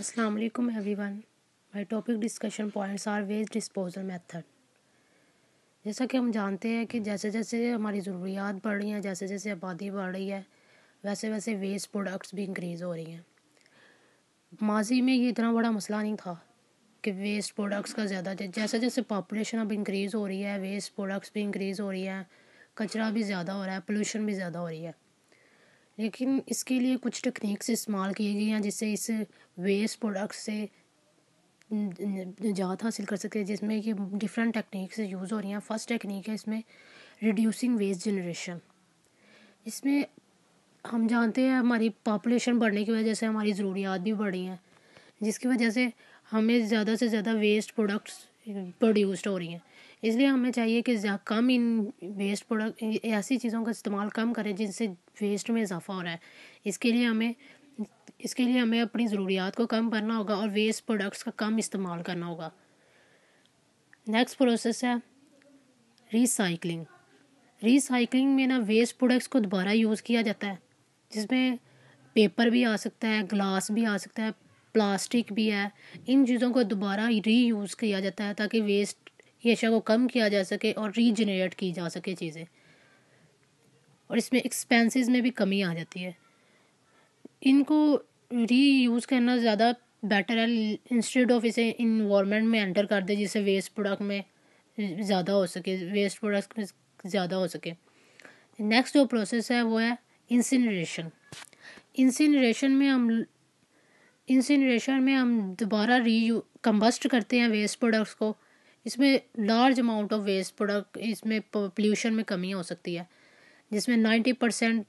अस्सलाम वालेकुम everyone my topic discussion points are waste disposal method जैसा कि हम जानते हैं कि जैसे जैसे हमारी ज़रूरियात बढ़ रही हैं जैसे जैसे आबादी बढ़ रही है वैसे वैसे वेस्ट प्रोडक्ट्स भी इंक्रीज़ हो रही हैं माजी में ये इतना बड़ा मसला नहीं था कि वेस्ट प्रोडक्ट्स का ज़्यादा जैसे जैसे पॉपुलेशन अब इंक्रीज़ हो रही है वेस्ट प्रोडक्ट्स भी इंक्रीज़ हो रही है कचरा भी ज़्यादा हो रहा है पोल्यूशन भी ज़्यादा हो रही है लेकिन इसके लिए कुछ टेक्निक्स इस्तेमाल किए गए हैं जिससे इस वेस्ट प्रोडक्ट से निजात हासिल कर सकते हैं जिसमें कि डिफरेंट टेक्निक्स यूज़ हो रही हैं फर्स्ट टेक्निक है इसमें रिड्यूसिंग वेस्ट जनरेशन इसमें हम जानते हैं हमारी पॉपुलेशन बढ़ने की वजह से हमारी ज़रूरियात भी बढ़ी हैं जिसकी वजह से हमें ज़्यादा से ज़्यादा वेस्ट प्रोडक्ट्स प्रोड्यूस्ड हो रही हैं इसलिए हमें चाहिए कि कम इन वेस्ट प्रोडक्ट ऐसी चीज़ों का इस्तेमाल कम करें जिनसे वेस्ट में इजाफा हो रहा है इसके लिए हमें इसके लिए हमें अपनी ज़रूरियात को कम करना होगा और वेस्ट प्रोडक्ट्स का कम इस्तेमाल करना होगा नेक्स्ट प्रोसेस है रिसाइकलिंग रिसाइकलिंग में ना वेस्ट प्रोडक्ट्स को दोबारा यूज़ किया जाता है जिसमें पेपर भी आ सकता है ग्लास भी आ सकता है प्लास्टिक भी है इन चीज़ों को दोबारा यूज़ किया जाता है ताकि वेस्ट ये को कम किया जा सके और रीजनरेट की जा सके चीज़ें और इसमें एक्सपेंसेस में भी कमी आ जाती है इनको री यूज़ करना ज़्यादा बेटर है इंस्टेड ऑफ इसे इन्वामेंट में एंटर कर दे जिससे वेस्ट प्रोडक्ट में ज़्यादा हो सके वेस्ट प्रोडक्ट में ज़्यादा हो सके नेक्स्ट जो प्रोसेस है वो है इंसिनरेशन इंसिनरेशन में हम इंसिनरेशन में हम दोबारा री कंबस्ट करते हैं वेस्ट प्रोडक्ट्स को इसमें large amount of waste product इसमें पोल्यूशन में कमी हो सकती है जिसमें नाइन्टी परसेंट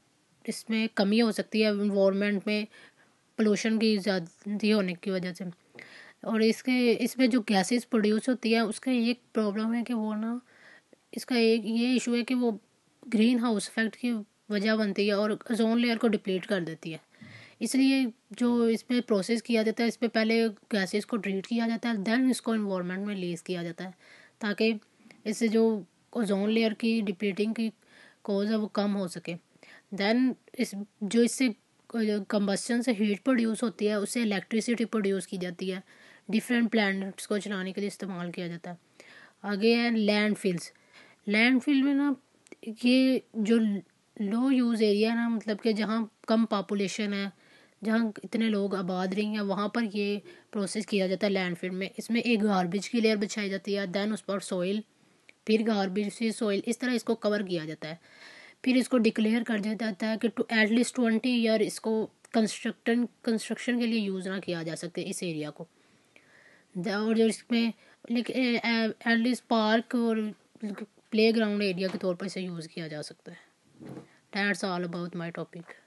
इसमें कमी हो सकती है इन्वामेंट में पोल्यूशन की ज़्यादा होने की वजह से और इसके इसमें जो गैसेस प्रोड्यूस होती है उसका एक प्रॉब्लम है कि वो ना इसका एक ये इशू है कि वो ग्रीन हाउस इफेक्ट की वजह बनती है और जोन लेयर को डिप्लीट कर देती है इसलिए जो इसमें प्रोसेस किया जाता है इस पर पहले गैसेस को ट्रीट किया जाता है देन इसको इन्वामेंट में लेस किया जाता है ताकि इससे जो ओजोन लेयर की डिप्लीटिंग की कॉज है वो कम हो सके देन इस जो इससे कम्बसन से हीट प्रोड्यूस होती है उससे इलेक्ट्रिसिटी प्रोड्यूस की जाती है डिफरेंट प्लान्स को चलाने के लिए इस्तेमाल किया जाता है आगे है लैंड फिल्स लैंड फील्ड में ना ये जो लो यूज़ एरिया है ना मतलब कि जहाँ कम पॉपुलेशन है जहाँ इतने लोग आबाद रही हैं वहाँ पर ये प्रोसेस किया जाता है लैंडफिल में इसमें एक गारबेज की लेयर बिछाई जाती है दैन उस पर सॉइल फिर गारबेज से सॉइल इस तरह इसको कवर किया जाता है फिर इसको डिक्लेयर कर दिया जाता है कि टू एटलीस्ट ट्वेंटी ईयर इसको कंस्ट्रक्टन कंस्ट्रक्शन के लिए यूज़ ना किया जा सकते इस एरिया को और जो इसमें लेकिन एटलीस्ट पार्क और प्ले ग्राउंड एरिया के तौर पर इसे यूज़ किया जा सकता है that's all about my topic